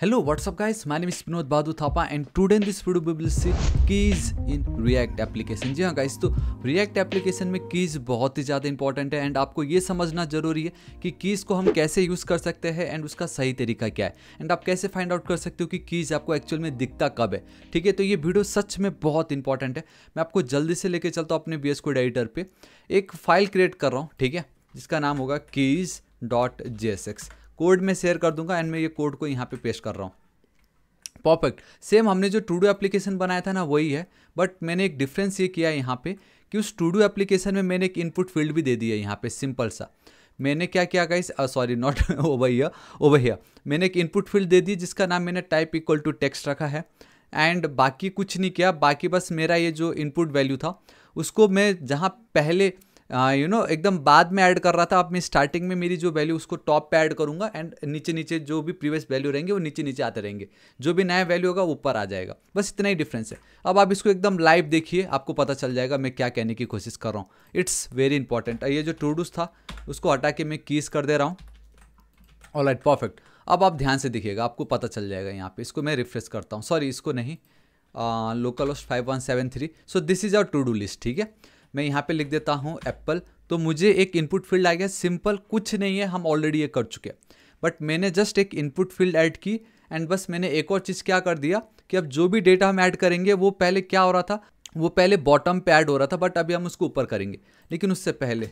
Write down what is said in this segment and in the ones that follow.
hello what's up guys my name is Vinod Bahadur Thapa and today in this video we will see keys in React application जी हाँ guys तो react application में keys बहुत ही ज़्यादा important है and आपको ये समझना जरूरी है कि कीज को हम कैसे यूज़ कर सकते हैं एंड उसका सही तरीका क्या है एंड आप कैसे फाइंड आउट कर सकते हो कि कीज आपको एक्चुअल में दिखता कब है ठीक है तो ये वीडियो सच में बहुत इंपॉर्टेंट है मैं आपको जल्दी से लेकर चलता हूँ अपने बी एस एडिटर पर एक फाइल क्रिएट कर रहा हूँ ठीक है जिसका नाम होगा keys dot J S X code में शेयर कर दूंगा एंड मैं ये कोड को यहाँ पे पेस्ट कर रहा हूँ परफेक्ट सेम हमने जो टूडो एप्लीकेशन बनाया था ना वही है बट मैंने एक डिफरेंस ये किया यहाँ पे कि उस टूडो एप्लीकेशन में मैंने एक इनपुट फील्ड भी दे दिया है यहाँ पे सिंपल सा मैंने क्या किया गाइस सॉरी नॉट ओवैया ओवैया मैंने एक इनपुट फील्ड दे दी जिसका नाम मैंने टाइप इक्वल टू टेक्स्ट रखा है एंड बाकी कुछ नहीं किया बाकी बस मेरा ये जो इनपुट वैल्यू था उसको मैं जहाँ पहले यू नो एकदम बाद में ऐड कर रहा था अब मैं स्टार्टिंग में मेरी जो वैल्यू उसको टॉप पे ऐड करूँगा एंड नीचे नीचे जो भी प्रीवियस वैल्यू रहेंगे वो नीचे नीचे आते रहेंगे जो भी नया वैल्यू होगा ऊपर आ जाएगा बस इतना ही डिफरेंस है अब आप इसको एकदम लाइव देखिए आपको पता चल जाएगा मैं क्या कहने की कोशिश कर रहा हूँ इट्स वेरी इंपॉर्टेंट ये जो टूडूस था उसको हटा के मैं कीस कर दे रहा हूँ ऑल राइट परफेक्ट अब आप ध्यान से देखिएगा आपको पता चल जाएगा यहाँ पे इसको मैं रिफ्रेश करता हूँ सॉरी इसको नहीं local host five one seven three so this is our to do list ठीक है मैं यहाँ पे लिख देता हूँ एप्पल तो मुझे एक इनपुट फील्ड आ गया सिंपल कुछ नहीं है हम ऑलरेडी ये कर चुके हैं बट मैंने जस्ट एक इनपुट फील्ड ऐड की एंड बस मैंने एक और चीज़ क्या कर दिया कि अब जो भी डेटा हम ऐड करेंगे वो पहले क्या हो रहा था वो पहले बॉटम पे ऐड हो रहा था बट अभी हम उसको ऊपर करेंगे लेकिन उससे पहले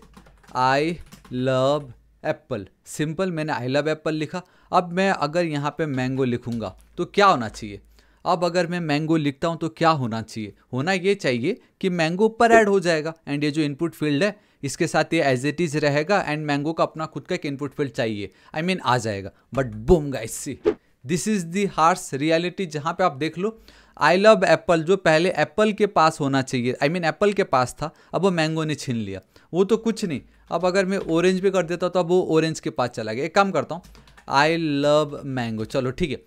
आई लव एप्पल सिंपल मैंने आई लव एप्पल लिखा अब मैं अगर यहाँ पे मैंगो लिखूँगा तो क्या होना चाहिए अब अगर मैं मैंगो लिखता हूँ तो क्या होना चाहिए होना ये चाहिए कि मैंगो ऊपर ऐड हो जाएगा एंड ये जो इनपुट फील्ड है इसके साथ ये एज इट इज़ रहेगा एंड मैंगो का अपना खुद का एक इनपुट फील्ड चाहिए आई I मीन mean, आ जाएगा but boom guys see this is the harsh reality जहाँ पे आप देख लो आई लव एप्पल जो पहले एप्पल के पास होना चाहिए आई मीन एप्पल के पास था अब वो मैंगो ने छीन लिया वो तो कुछ नहीं अब अगर मैं ऑरेंज भी कर देता तो अब वो ऑरेंज के पास चला गया एक काम करता हूँ आई लव मैंगो चलो ठीक है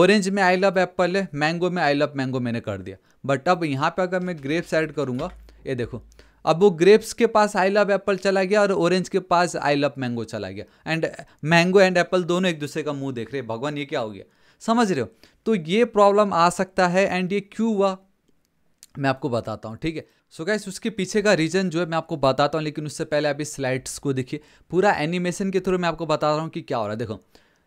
ऑरेंज में आई लव एप्पल है मैंगो में आई लव मैंगो मैंने कर दिया बट अब यहाँ पे अगर मैं ग्रेप्स ऐड करूँगा ये देखो अब वो ग्रेप्स के पास आई लव एप्पल चला गया और ऑरेंज के पास आई लव मैंगो चला गया एंड मैंगो एंड एप्पल दोनों एक दूसरे का मुंह देख रहे भगवान ये क्या हो गया समझ रहे हो तो ये प्रॉब्लम आ सकता है एंड ये क्यों हुआ मैं आपको बताता हूँ ठीक है सो गैस उसके पीछे का रीज़न जो है मैं आपको बताता हूँ लेकिन उससे पहले अभी स्लाइड्स को देखिए पूरा एनिमेशन के थ्रू मैं आपको बता रहा हूँ कि क्या हो रहा है देखो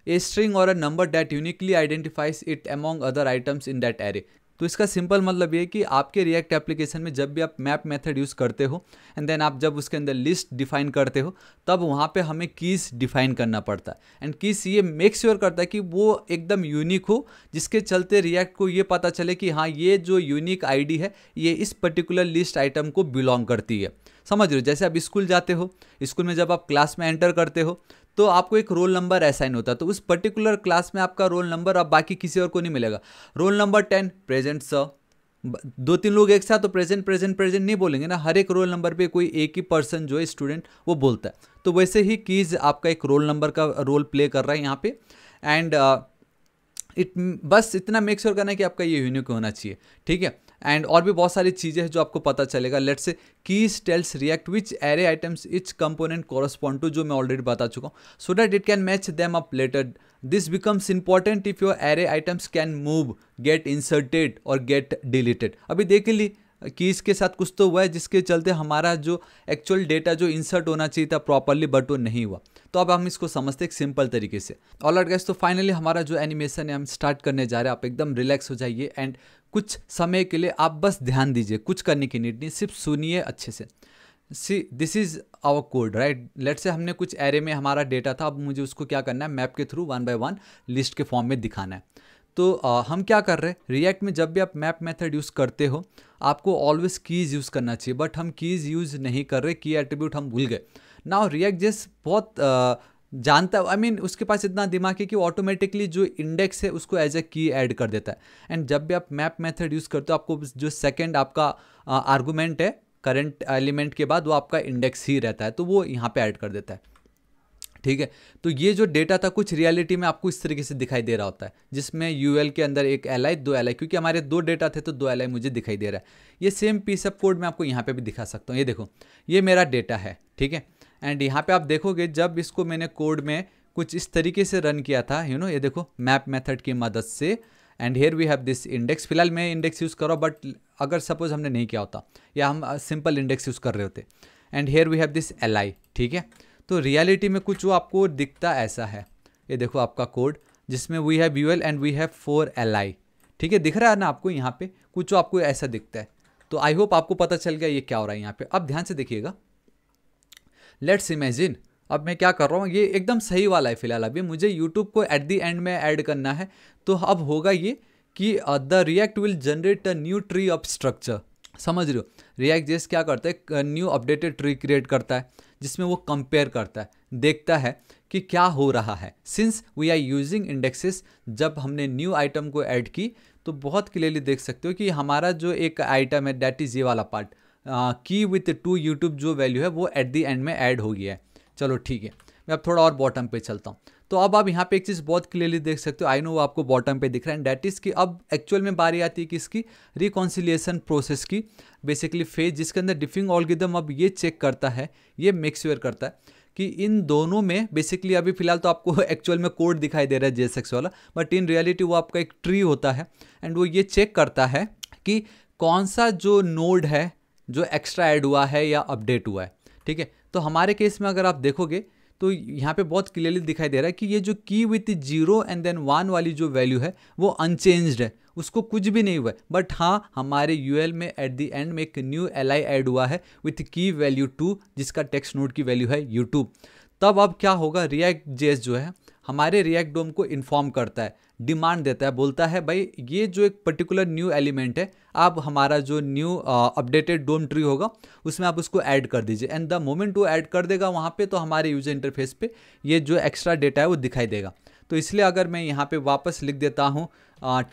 ए स्ट्रिंग और a number that uniquely identifies it among other items in that array तो इसका सिंपल मतलब ये कि आपके रिएक्ट एप्लीकेशन में जब भी आप मैप मेथड यूज़ करते हो एंड देन आप जब उसके अंदर लिस्ट डिफाइन करते हो तब वहाँ पे हमें कीज़ डिफाइन करना पड़ता है एंड कीज़ ये मेक श्योर sure करता है कि वो एकदम यूनिक हो जिसके चलते रिएक्ट को ये पता चले कि हाँ ये जो यूनिक आईडी है ये इस पर्टिकुलर लिस्ट आइटम को बिलोंग करती है समझ रहे हो जैसे आप स्कूल जाते हो स्कूल में जब आप क्लास में एंटर करते हो तो आपको एक रोल नंबर असाइन होता है तो उस पर्टिकुलर क्लास में आपका रोल नंबर अब बाकी किसी और को नहीं मिलेगा roll number ten present sir दो तीन लोग एक साथ तो प्रेजेंट प्रेजेंट प्रेजेंट नहीं बोलेंगे ना हर एक रोल नंबर पे कोई एक ही पर्सन जो है स्टूडेंट वो बोलता है तो वैसे ही कीज़ आपका एक रोल नंबर का रोल प्ले कर रहा है यहाँ पे एंड uh, इट बस इतना मेक श्योर sure करना है कि आपका ये यूनिक होना चाहिए ठीक है एंड और भी बहुत सारी चीज़ें हैं जो आपको पता चलेगा let's say keys tells React which array items each component correspond to जो मैं ऑलरेडी बता चुका हूँ so that it can match them up later this becomes important if your array items can move get inserted और get deleted अभी देख ली कि इसके साथ कुछ तो हुआ है जिसके चलते हमारा जो एक्चुअल डेटा जो इंसर्ट होना चाहिए था प्रॉपरली बट वो नहीं हुआ तो अब हम इसको समझते हैं सिंपल तरीके से ऑल आउट गैस तो फाइनली हमारा जो एनिमेशन है हम स्टार्ट करने जा रहे हैं आप एकदम रिलैक्स हो जाइए एंड कुछ समय के लिए आप बस ध्यान दीजिए कुछ करने की नीड नहीं सिर्फ सुनिए अच्छे से see this is our code right let say हमने कुछ एरे में हमारा डेटा था अब मुझे उसको क्या करना है मैप के through one by one list के फॉर्म में दिखाना है तो आ, हम क्या कर रहे हैं रिएक्ट में जब भी आप मैप मेथड यूज़ करते हो आपको ऑलवेज कीज़ यूज़ करना चाहिए बट हम कीज़ यूज़ नहीं कर रहे की एट्रीब्यूट हम भूल गए ना रिएक्ट जिस बहुत आ, जानता आई I मीन mean, उसके पास इतना दिमाग है कि ऑटोमेटिकली जो इंडेक्स है उसको एज ए की ऐड कर देता है एंड जब भी आप मैप मेथड यूज़ करते हो आपको जो सेकेंड आपका आर्गूमेंट है करंट एलिमेंट के बाद वो आपका इंडेक्स ही रहता है तो वो यहाँ पे ऐड कर देता है ठीक है तो ये जो डेटा था कुछ रियलिटी में आपको इस तरीके से दिखाई दे रहा होता है जिसमें यू के अंदर एक एल दो एल क्योंकि हमारे दो डेटा थे तो दो एल मुझे दिखाई दे रहा है ये सेम पीस ऑफ कोड मैं आपको यहाँ पर भी दिखा सकता हूँ ये देखो ये मेरा डेटा है ठीक है एंड यहाँ पे आप देखोगे जब इसको मैंने कोड में कुछ इस तरीके से रन किया था यू नो ये देखो मैप मेथड की मदद से and here we have this index फिलहाल मैं इंडेक्स यूज़ कर रहा हूँ बट अगर सपोज हमने नहीं किया होता या हम सिंपल इंडेक्स यूज़ कर रहे होते and here we have this L ठीक है तो रियलिटी में कुछ वो आपको दिखता ऐसा है ये देखो आपका कोड जिसमें we have U L and we have for L I ठीक है दिख रहा है ना आपको यहाँ पे कुछ वो आपको ऐसा दिखता है तो आई होप आपको पता चल गया ये क्या हो रहा है यहाँ पे अब ध्यान से देखिएगा लेट्स इमेजिन अब मैं क्या कर रहा हूँ ये एकदम सही वाला है फिलहाल अभी मुझे यूट्यूब को एट दी एंड में ऐड करना है तो अब होगा ये कि the React will generate a new tree of structure समझ रहे हो रिएक्ट जेस क्या करता है न्यू अपडेटेड ट्री क्रिएट करता है जिसमें वो कंपेयर करता है देखता है कि क्या हो रहा है since we are using indexes जब हमने न्यू आइटम को ऐड की तो बहुत क्लियरली देख सकते हो कि हमारा जो एक आइटम है डैट इज़ ये वाला part key with two YouTube जो वैल्यू है वो एट दी एंड में ऐड हो गया है चलो ठीक है मैं अब थोड़ा और बॉटम पे चलता हूँ तो अब आप यहाँ पे एक चीज़ बहुत क्लियरली देख सकते हो आई नो वो आपको बॉटम पे दिख रहा है एंड डैट इज़ कि अब एक्चुअल में बारी आती है कि इसकी रिकॉन्सिलिएशन प्रोसेस की बेसिकली फेज जिसके अंदर डिफिंग ऑलगिदम अब ये चेक करता है ये मेक्स्योर करता है कि इन दोनों में बेसिकली अभी फिलहाल तो आपको एक्चुअल में कोड दिखाई दे रहा है जेसेक्स वाला बट इन रियलिटी वो आपका एक ट्री होता है एंड वो ये चेक करता है कि कौन सा जो नोड है जो एक्स्ट्रा ऐड हुआ है या अपडेट हुआ है ठीक है तो हमारे केस में अगर आप देखोगे तो यहाँ पे बहुत क्लियरली दिखाई दे रहा है कि ये जो key with zero and then one वाली जो वैल्यू है वो अनचेंज्ड है उसको कुछ भी नहीं हुआ है बट हाँ हमारे यू में एट द एंड में एक न्यू एल आई एड हुआ है विथ की वैल्यू टू जिसका टेक्स्ट नोट की वैल्यू है यूट्यूब तब अब क्या होगा रिएक्ट जेस जो है हमारे रिएक्ट डोम को इन्फॉर्म करता है डिमांड देता है बोलता है भाई ये जो एक पर्टिकुलर न्यू एलिमेंट है आप हमारा जो न्यू अपडेटेड डोम ट्री होगा उसमें आप उसको ऐड कर दीजिए एंड द मोमेंट वो ऐड कर देगा वहाँ पे तो हमारे यूजर इंटरफेस पे ये जो एक्स्ट्रा डेटा है वो दिखाई देगा तो इसलिए अगर मैं यहाँ पे वापस लिख देता हूँ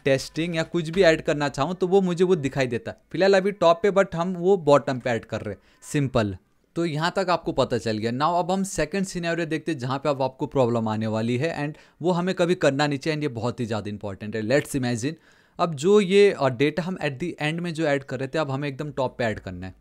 टेस्टिंग या कुछ भी ऐड करना चाहूँ तो वो मुझे वो दिखाई देता है फिलहाल अभी टॉप पर बट हम वो बॉटम पर ऐड कर रहे हैं सिंपल तो यहाँ तक आपको पता चल गया नाउ अब हम सेकंड सिनेरियो देखते हैं जहाँ पे अब आपको प्रॉब्लम आने वाली है एंड वो हमें कभी करना नहीं चाहिए एंड ये बहुत ही ज़्यादा इंपॉर्टेंट है लेट्स इमेजिन अब जो ये डेटा हम एट द एंड में जो ऐड कर रहे थे अब हमें एकदम टॉप पे ऐड करना है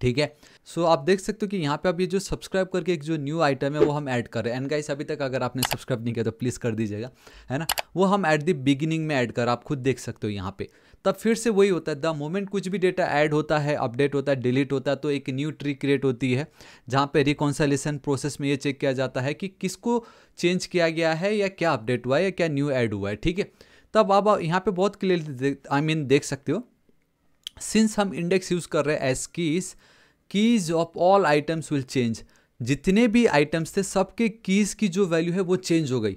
ठीक है सो so, आप देख सकते हो कि यहाँ पे आप ये जो सब्सक्राइब करके एक जो न्यू आइटम है वो हम ऐड कर रहे हैं एंड गाइस अभी तक अगर आपने सब्सक्राइब नहीं किया तो प्लीज़ कर दीजिएगा है ना वो हम ऐट द बिगिनिंग में ऐड कर आप खुद देख सकते हो यहाँ पे तब फिर से वही होता है द मोमेंट कुछ भी डेटा ऐड होता है अपडेट होता है डिलीट होता है तो एक न्यू ट्री क्रिएट होती है जहाँ पर रिकॉन्सलेशन प्रोसेस में ये चेक किया जाता है कि किसको चेंज किया गया है या क्या अपडेट हुआ है या क्या न्यू ऐड हुआ है ठीक है तब आप यहाँ पर बहुत क्लियरली आई मीन देख सकते हो सिंस हम इंडेक्स यूज़ कर रहे हैं as keys keys of all items will change जितने भी आइटम्स थे सबके कीज़ की जो वैल्यू है वो चेंज हो गई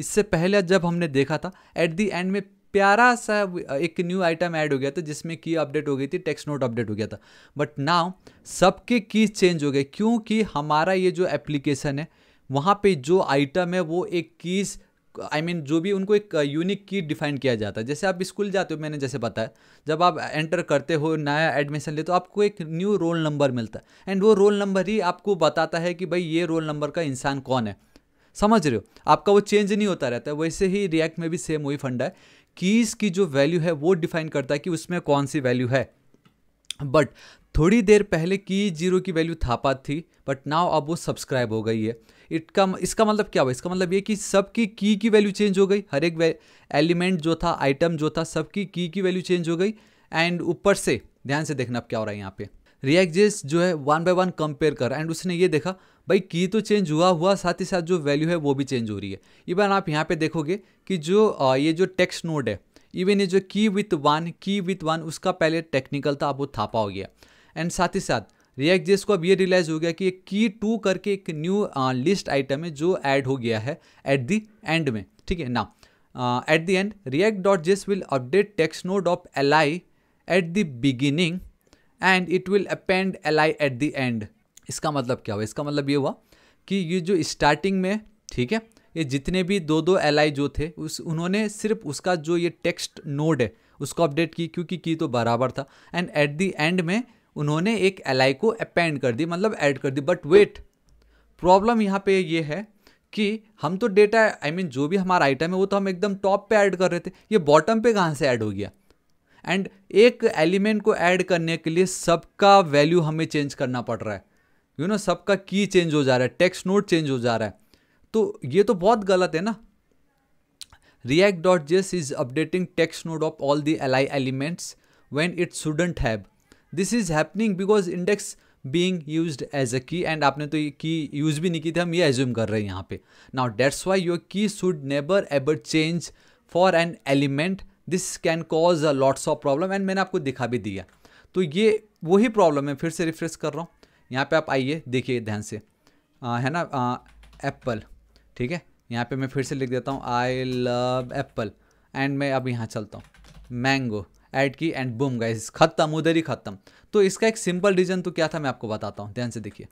इससे पहले जब हमने देखा था एट दी एंड में प्यारा सा एक न्यू आइटम ऐड हो गया था जिसमें की अपडेट हो गई थी टेक्स्ट नोट अपडेट हो गया था बट नाउ सबके की चेंज हो गए क्योंकि हमारा ये जो एप्लीकेशन है वहाँ पे जो आइटम है वो एक keys I I mean mean, जो भी उनको एक यूनिक की डिफाइन किया जाता है जैसे आप स्कूल जाते हो मैंने जैसे बताया जब आप एंटर करते हो नया एडमिशन ले तो आपको एक न्यू रोल नंबर मिलता है एंड वो रोल नंबर ही आपको बताता है कि भाई ये रोल नंबर का इंसान कौन है समझ रहे हो आपका वो चेंज नहीं होता रहता है वैसे ही रिएक्ट में भी सेम वही फंडा है कीज़ की जो वैल्यू है वो डिफाइन करता है कि उसमें कौन सी वैल्यू है बट थोड़ी देर पहले की जीरो की वैल्यू थापा थी बट नाव अब वो सब्सक्राइब हो गई है इट का इसका मतलब क्या हुआ इसका मतलब ये कि सबकी की की वैल्यू चेंज हो गई हर एक एलिमेंट जो था आइटम जो था सबकी की की वैल्यू चेंज हो गई एंड ऊपर से ध्यान से देखना अब क्या हो रहा है यहाँ पे रिएक्ट जेस जो है वन बाय वन कंपेयर कर एंड उसने ये देखा भाई की तो चेंज हुआ हुआ साथ ही साथ जो वैल्यू है वो भी चेंज हो रही है इवन आप यहाँ पे देखोगे कि जो ये जो टेक्स्ट नोड है इवन ये जो key with one key with one उसका पहले टेक्निकल था अब वो थापा हो गया एंड साथ ही साथ रिएक्ट जेस को अब ये रियलाइज हो गया कि ये की टू करके एक न्यू लिस्ट आइटम है जो ऐड हो गया है एट द एंड में ठीक है ना at the end React dot JS will update text node of L I at the beginning and it will append L I at the end इसका मतलब क्या हुआ इसका मतलब ये हुआ कि ये जो स्टार्टिंग में ठीक है ये जितने भी दो दो एल जो थे उस उन्होंने सिर्फ उसका जो ये टेक्स्ट नोड है उसको अपडेट की क्योंकि की तो बराबर था एंड एट दी एंड में उन्होंने एक एल को अपेंड कर दी मतलब ऐड कर दी बट वेट प्रॉब्लम यहाँ पे ये है कि हम तो data I I mean mean, जो भी हमारा आइटम है वो तो हम एकदम टॉप पे ऐड कर रहे थे ये बॉटम पे कहाँ से ऐड हो गया एंड एक एलिमेंट को ऐड करने के लिए सबका वैल्यू हमें चेंज करना पड़ रहा है यू you नो know, सबका की चेंज हो जा रहा है टेक्स्ट नोट चेंज हो जा रहा है तो ये तो बहुत गलत है ना dot React.js is updating text node of all the ally elements when it shouldn't have this is happening because index being use as a key and आपने तो ये की यूज भी नहीं की थी हम ये एज्यूम कर रहे हैं यहाँ पे now that's why your key should never ever change for an element this can cause a lots of problem and मैंने आपको दिखा भी दिया तो ये वही प्रॉब्लम है फिर से रिफ्रेश कर रहा हूँ यहाँ पे आप आइए देखिए ध्यान से आ, है ना एप्पल ठीक है यहाँ पे मैं फिर से लिख देता हूँ आई लव एप्पल एंड मैं अब यहाँ चलता हूँ मैंगो ऐड की एंड बुम गाइज ख़त्म उधर ही ख़त्म तो इसका एक सिंपल रीज़न तो क्या था मैं आपको बताता हूँ ध्यान से देखिए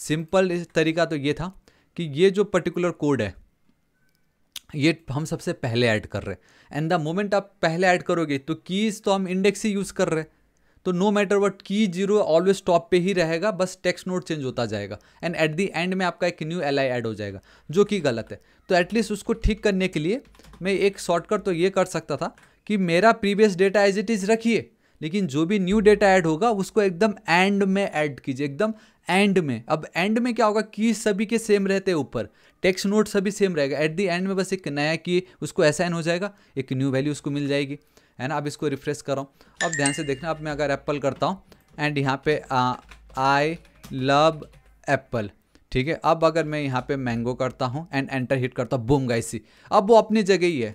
सिंपल तरीका तो ये था कि ये जो पर्टिकुलर कोड है ये हम सबसे पहले ऐड कर रहे हैं एंड द मोमेंट आप पहले ऐड करोगे तो कीज़ तो हम इंडेक्स ही यूज़ कर रहे हैं तो no matter what key zero always top पे ही रहेगा बस टेक्स्ट नोट चेंज होता जाएगा एंड एट दी एंड में आपका एक न्यू एल आई ऐड हो जाएगा जो कि गलत है तो एटलीस्ट उसको ठीक करने के लिए मैं एक शॉर्टकट तो ये कर सकता था कि मेरा previous data as it is रखिए लेकिन जो भी न्यू डेटा ऐड होगा उसको एकदम एंड में ऐड कीजिए एकदम एंड में अब एंड में क्या होगा की सभी के सेम रहते हैं ऊपर टेक्स्ट नोट सभी सेम रहेगा एट दी एंड में बस एक नया की उसको असाइन हो जाएगा एक न्यू वैल्यू उसको मिल जाएगी है ना अब इसको रिफ्रेश करो अब ध्यान से देखना अब मैं अगर एप्पल करता हूँ एंड यहाँ पे आई लव एप्पल ठीक है अब अगर मैं यहाँ पे मैंगो करता हूँ एंड एंटर हिट करता हूँ बूम गाइसी अब वो अपनी जगह ही है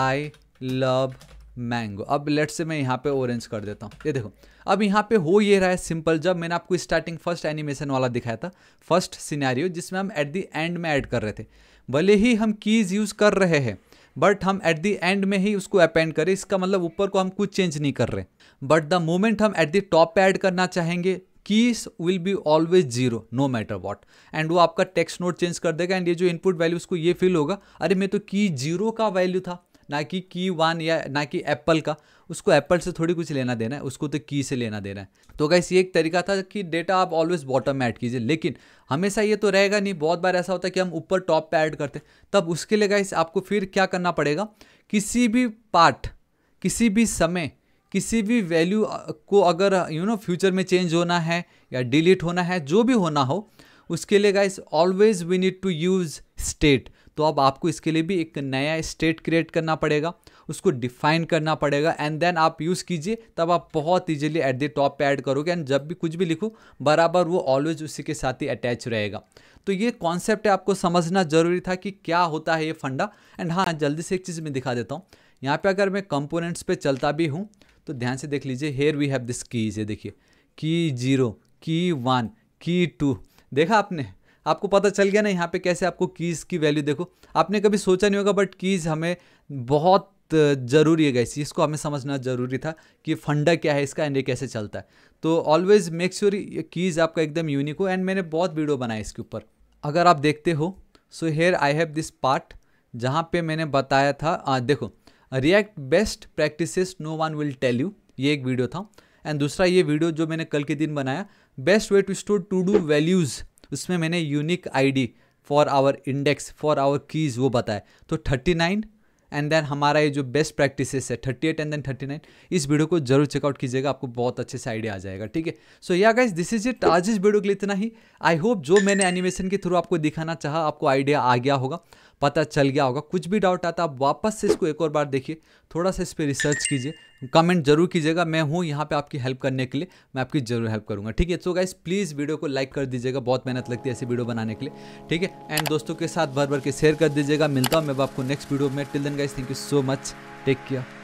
आई लव मैंगो अब लेट से मैं यहाँ पे ऑरेंज कर देता हूँ ये देखो अब यहाँ पे हो ये रहा है सिंपल जब मैंने आपको स्टार्टिंग फर्स्ट एनिमेशन वाला दिखाया था फर्स्ट सिनेरियो जिसमें हम एट द एंड में ऐड कर रहे थे भले ही हम कीज़ यूज़ कर रहे हैं बट हम एट द एंड में ही उसको अपेंड करें इसका मतलब ऊपर को हम कुछ चेंज नहीं कर रहे बट द मोमेंट हम एट द टॉप पे ऐड करना चाहेंगे keys will be always zero no matter what and वो आपका टेक्स्ट नोट चेंज कर देगा एंड ये जो इनपुट वैल्यू उसको ये फील होगा अरे मैं तो की जीरो का वैल्यू था ना कि की वन या ना कि एप्पल का उसको एप्पल से थोड़ी कुछ लेना देना है उसको तो की से लेना देना है तो गैस ये एक तरीका था कि डेटा आप ऑलवेज बॉटम में ऐड कीजिए लेकिन हमेशा ये तो रहेगा नहीं बहुत बार ऐसा होता है कि हम ऊपर टॉप पे ऐड करते तब उसके लिए गैस आपको फिर क्या करना पड़ेगा किसी भी पार्ट किसी भी समय किसी भी वैल्यू को अगर यू नो फ्यूचर में चेंज होना है या डिलीट होना है जो भी होना हो उसके लिए guys always we need to use state तो अब आपको इसके लिए भी एक नया स्टेट क्रिएट करना पड़ेगा उसको डिफाइन करना पड़ेगा एंड देन आप यूज़ कीजिए तब आप बहुत ईजिली एट द टॉप पे ऐड करोगे एंड जब भी कुछ भी लिखो बराबर वो ऑलवेज उसी के साथ ही अटैच रहेगा तो ये कॉन्सेप्ट है आपको समझना ज़रूरी था कि क्या होता है ये फंडा एंड हाँ जल्दी से एक चीज़ मैं दिखा देता हूँ यहाँ पे अगर मैं कंपोनेंट्स पे चलता भी हूँ तो ध्यान से देख लीजिए here we have this keys ये देखिए की जीरो की वन की टू देखा आपने आपको पता चल गया ना यहाँ पे कैसे आपको कीज़ की वैल्यू देखो आपने कभी सोचा नहीं होगा बट कीज़ हमें बहुत ज़रूरी है गैसी इसको हमें समझना ज़रूरी था कि फंडा क्या है इसका एंड कैसे चलता है तो ऑलवेज मेक श्योर कीज़ आपका एकदम यूनिक हो एंड मैंने बहुत वीडियो बनाया इसके ऊपर अगर आप देखते हो so here I have this part जहाँ पे मैंने बताया था आ, देखो React best practice no one will tell you ये एक वीडियो था एंड दूसरा ये वीडियो जो मैंने कल के दिन बनाया best way to store to do values उसमें मैंने unique ID for our index for our keys वो बताया तो थर्टी नाइन एंड देन हमारा ये जो बेस्ट प्रैक्टिसेस है thirty eight and then thirty nine इस वीडियो को जरूर चेकआउट कीजिएगा आपको बहुत अच्छे से आइडिया आ जाएगा ठीक है सो yeah guys this is it आज इस वीडियो के लिए इतना ही आई होप जो मैंने एनिमेशन के थ्रू आपको दिखाना चाहा आपको आइडिया आ गया होगा पता चल गया होगा कुछ भी डाउट आता आप वापस से इसको एक और बार देखिए थोड़ा सा इस पर रिसर्च कीजिए कमेंट जरूर कीजिएगा मैं हूँ यहाँ पे आपकी हेल्प करने के लिए मैं आपकी जरूर हेल्प करूँगा ठीक है सो गाइस प्लीज़ वीडियो को लाइक कर दीजिएगा बहुत मेहनत लगती है ऐसी वीडियो बनाने के लिए ठीक है एंड दोस्तों के साथ भर भर के शेयर कर दीजिएगा मिलता हूँ मैं आपको नेक्स्ट वीडियो में till then guys thank you so much take care